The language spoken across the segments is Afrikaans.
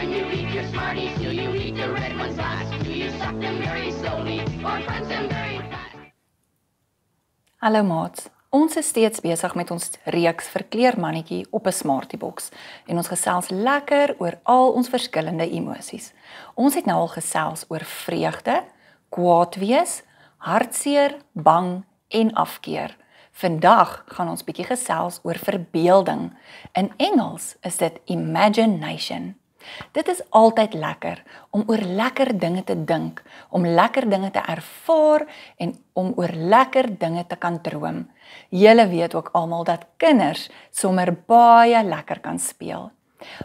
when you eat your smarties? Do you eat the red ones last? Do you suck them very slowly or crunch them very fast? Hallo maat. Ons is steeds besig met ons reeks vir kleermannetjie op 'n smartie boks en ons gesels lekker oor al ons verskillende emosies. Ons het nou al gesels oor vreugde, kwaad wees, hartseer, bang en afkeer. Vandag gaan ons bietjie gesels oor verbeelding. In Engels is dit imagination. Dit is altyd lekker om oor lekker dinge te dink, om lekker dinge te ervaar en om oor lekker dinge te kan droom. Julle weet ook almal dat kinders sommer baie lekker kan speel.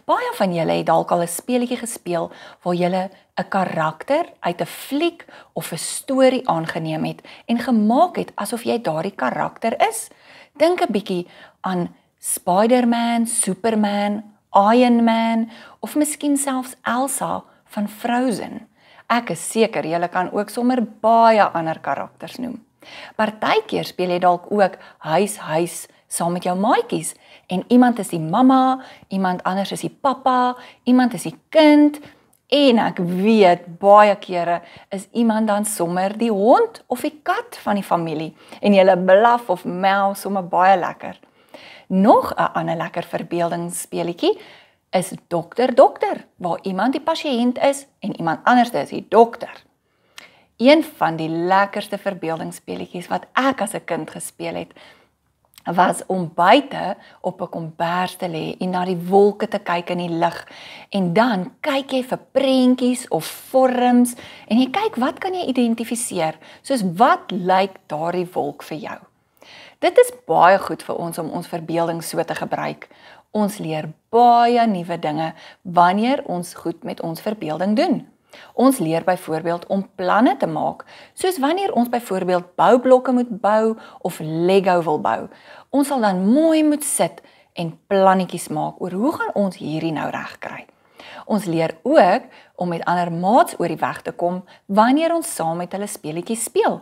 Baie van julle het dalk al 'n speletjie gespeel waar julle 'n karakter uit 'n fliek of 'n storie aangeneem het en gemaak het asof jy daardie karakter is. Dink 'n bietjie aan Spider-Man, Superman, Iron Man of miskien selfs Elsa van Frozen. Ek is seker jy kan ook sommer baie ander karakters noem. Partykeer speel jy dalk ook huis huis saam met jou maatjies en iemand is die mamma, iemand anders is die pappa, iemand is die kind en ek weet baie kere is iemand dan sommer die hond of die kat van die familie en jy blaf of meau sommer baie lekker. Nog 'n ander lekker verbeeldingsspeletjie is dokter dokter waar iemand die pasiënt is en iemand anderste is die dokter. Een van die lekkerste verbeeldingsspeletjies wat ek as 'n kind gespeel het was om buite op 'n kombers te lê en na die wolke te kyk in die lug en dan kyk jy vir prentjies of vorms en jy kyk wat kan jy identifiseer soos wat lyk daardie wolk vir jou? Dit is baie goed vir ons om ons verbeelding so te gebruik. Ons leer baie nuwe dinge wanneer ons goed met ons verbeelding doen. Ons leer byvoorbeeld om planne te maak, soos wanneer ons byvoorbeeld boublokke moet bou of Lego wil bou. Ons sal dan mooi moet sit en plannetjies maak oor hoe gaan ons hierdie nou regkry. Ons leer ook om met ander maats oor die weg te kom wanneer ons saam met hulle speletjies speel.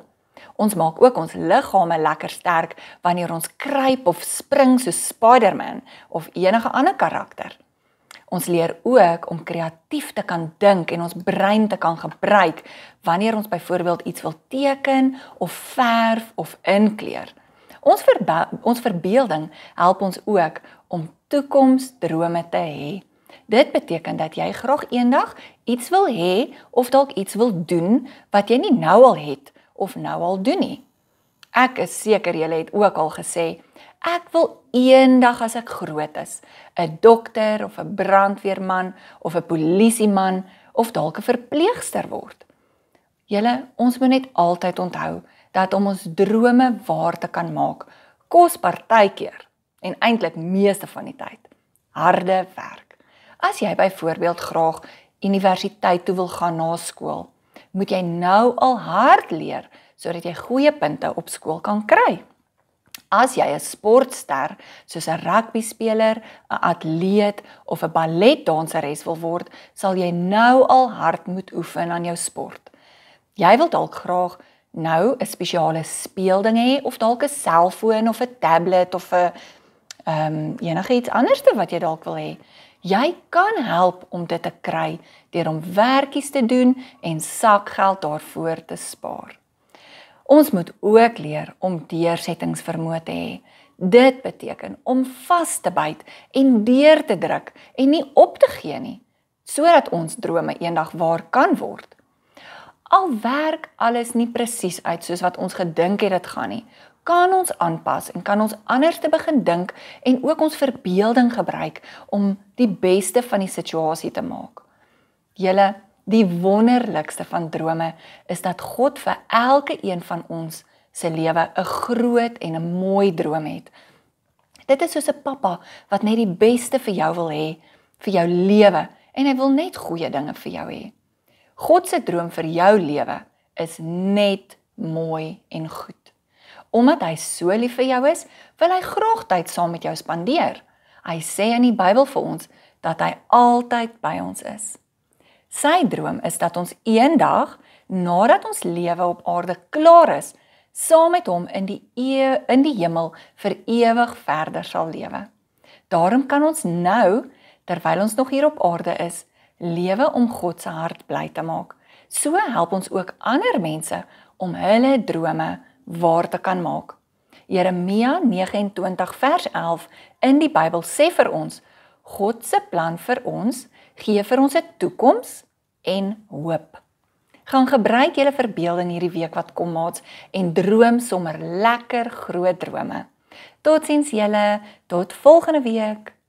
Ons maak ook ons liggame lekker sterk wanneer ons kruip of spring soos Spider-Man of enige ander karakter. Ons leer ook om kreatief te kan dink en ons brein te kan gebruik wanneer ons byvoorbeeld iets wil teken of verf of inkleur. Ons verbe ons verbeelding help ons ook om toekomsdrome te hê. Dit beteken dat jy graag eendag iets wil hê of dalk iets wil doen wat jy nie nou al het nie of nou al doen nie. Ek is seker jy het ook al gesê ek wil eendag as ek groot is 'n dokter of 'n brandweerman of 'n polisieman of dalk 'n verpleegster word. Julle, ons moet net altyd onthou dat om ons drome waar te kan maak kos partykeer en eintlik meeste van die tyd harde werk. As jy byvoorbeeld graag universiteit toe wil gaan na skool, moet jy nou al hard leer sodat jy goeie punte op skool kan kry. As jy 'n sportster soos 'n rugby speler, 'n atleet of 'n balletdanseres wil word, sal jy nou al hard moet oefen aan jou sport. Jy wil dalk graag nou 'n spesiale speelding hê of dalk 'n selfoon of 'n tablet of 'n ehm um, enigiets anderste wat jy dalk wil hê. Jy kan help om dit te kry deur om werkies te doen en sakgeld daarvoor te spaar. Ons moet ook leer om deursettingsvermoë te hê. Dit beteken om vas te byt en deur te druk en nie op te gee nie, sodat ons drome eendag waar kan word. Al werk alles nie presies uit soos wat ons gedink het dit gaan nie, kan ons aanpas en kan ons anders te begin dink en ook ons verbeelding gebruik om die beste van die situasie te maak. Julle, die wonderlikste van drome is dat God vir elke een van ons se lewe 'n groot en 'n mooi droom het. Dit is soos 'n pappa wat net die beste vir jou wil hê vir jou lewe en hy wil net goeie dinge vir jou hê. God se droom vir jou lewe is net mooi en goed. Omdat hy so lief vir jou is, wil hy graag tyd saam met jou spandeer. Hy sê in die Bybel vir ons dat hy altyd by ons is. Sy droom is dat ons eendag, nadat ons lewe op aarde klaar is, saam met hom in die ewe in die hemel vir ewig verder sal lewe. Daarom kan ons nou, terwyl ons nog hier op aarde is, lewe om God se hart bly te maak. So help ons ook ander mense om hulle drome te waar te kan maak. Jeremia 29 vers 11 in die Bybel sê vir ons: God se plan vir ons gee vir ons 'n toekoms en hoop. Gaan gebruik julle verbeelding hierdie week wat kom maats en droom sommer lekker groot drome. Totsiens julle, tot volgende week.